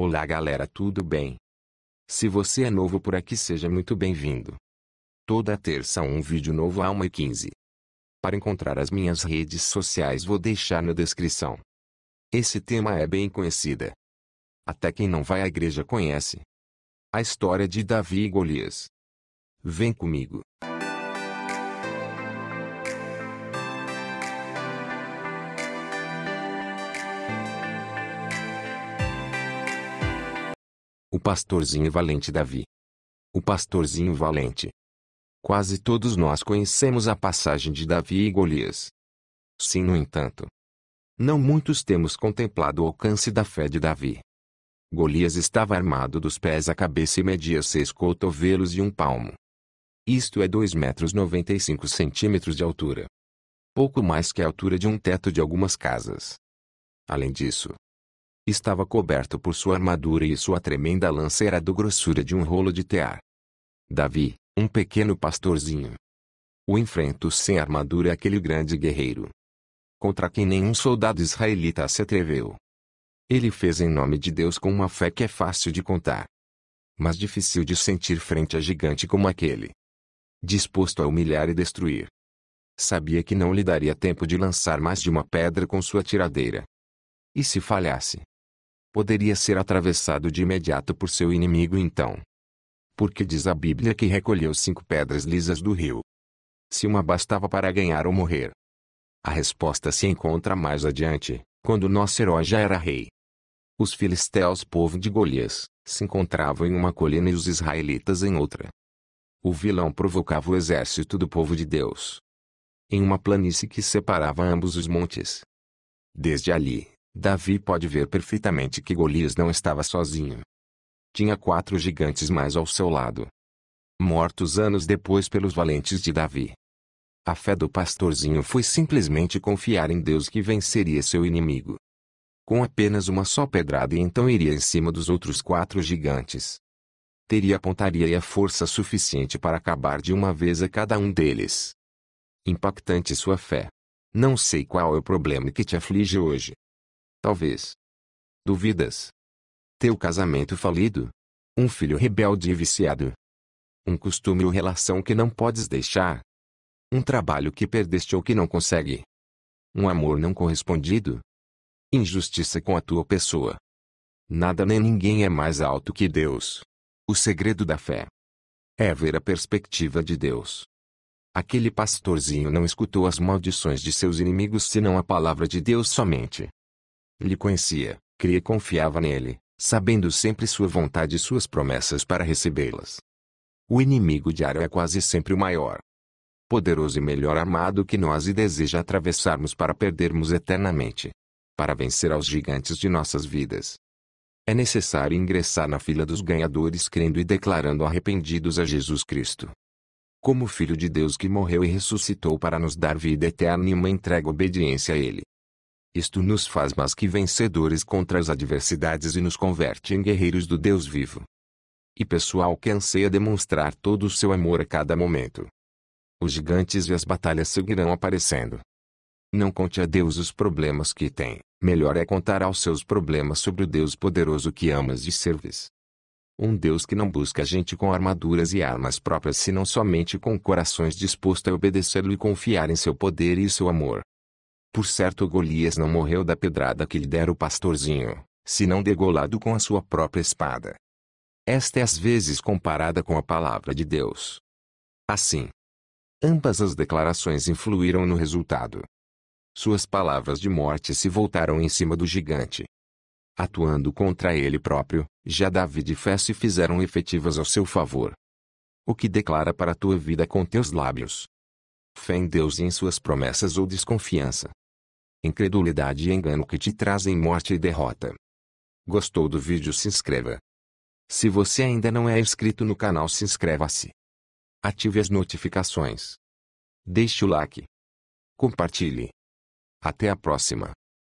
Olá galera, tudo bem? Se você é novo por aqui, seja muito bem-vindo. Toda terça um vídeo novo a 1h15. Para encontrar as minhas redes sociais vou deixar na descrição. Esse tema é bem conhecida. Até quem não vai à igreja conhece. A história de Davi e Golias. Vem comigo. O pastorzinho valente Davi. O pastorzinho valente. Quase todos nós conhecemos a passagem de Davi e Golias. Sim, no entanto, não muitos temos contemplado o alcance da fé de Davi. Golias estava armado dos pés à cabeça e media seis cotovelos e um palmo. Isto é dois metros cinco centímetros de altura. Pouco mais que a altura de um teto de algumas casas. Além disso, Estava coberto por sua armadura e sua tremenda lança era do grossura de um rolo de tear. Davi, um pequeno pastorzinho. O enfrento sem armadura aquele grande guerreiro. Contra quem nenhum soldado israelita se atreveu. Ele fez em nome de Deus com uma fé que é fácil de contar. Mas difícil de sentir frente a gigante como aquele. Disposto a humilhar e destruir. Sabia que não lhe daria tempo de lançar mais de uma pedra com sua tiradeira. E se falhasse? poderia ser atravessado de imediato por seu inimigo então. Porque diz a Bíblia que recolheu cinco pedras lisas do rio. Se uma bastava para ganhar ou morrer. A resposta se encontra mais adiante, quando nosso herói já era rei. Os filisteus, povo de Golias, se encontravam em uma colina e os israelitas em outra. O vilão provocava o exército do povo de Deus. Em uma planície que separava ambos os montes. Desde ali, Davi pode ver perfeitamente que Golias não estava sozinho. Tinha quatro gigantes mais ao seu lado. Mortos anos depois pelos valentes de Davi. A fé do pastorzinho foi simplesmente confiar em Deus que venceria seu inimigo. Com apenas uma só pedrada e então iria em cima dos outros quatro gigantes. Teria a pontaria e a força suficiente para acabar de uma vez a cada um deles. Impactante sua fé. Não sei qual é o problema que te aflige hoje, Talvez. Duvidas. Teu casamento falido. Um filho rebelde e viciado. Um costume ou relação que não podes deixar. Um trabalho que perdeste ou que não consegue. Um amor não correspondido. Injustiça com a tua pessoa. Nada nem ninguém é mais alto que Deus. O segredo da fé é ver a perspectiva de Deus. Aquele pastorzinho não escutou as maldições de seus inimigos senão a palavra de Deus somente. Lhe conhecia, cria e confiava nele, sabendo sempre sua vontade e suas promessas para recebê-las. O inimigo diário é quase sempre o maior, poderoso e melhor armado que nós e deseja atravessarmos para perdermos eternamente. Para vencer aos gigantes de nossas vidas. É necessário ingressar na fila dos ganhadores crendo e declarando arrependidos a Jesus Cristo. Como Filho de Deus que morreu e ressuscitou para nos dar vida eterna e uma entrega obediência a Ele. Isto nos faz mais que vencedores contra as adversidades e nos converte em guerreiros do Deus vivo. E pessoal que anseia demonstrar todo o seu amor a cada momento. Os gigantes e as batalhas seguirão aparecendo. Não conte a Deus os problemas que tem, melhor é contar aos seus problemas sobre o Deus poderoso que amas e serves. Um Deus que não busca gente com armaduras e armas próprias, senão somente com corações dispostos a obedecê-lo e confiar em seu poder e seu amor. Por certo Golias não morreu da pedrada que lhe dera o pastorzinho, senão degolado com a sua própria espada. Esta é às vezes comparada com a palavra de Deus. Assim, ambas as declarações influíram no resultado. Suas palavras de morte se voltaram em cima do gigante. Atuando contra ele próprio, já David e fé se fizeram efetivas ao seu favor. O que declara para a tua vida com teus lábios? Fé em Deus e em suas promessas ou desconfiança, incredulidade e engano que te trazem morte e derrota. Gostou do vídeo? Se inscreva. Se você ainda não é inscrito no canal, se inscreva-se. Ative as notificações. Deixe o like. Compartilhe. Até a próxima.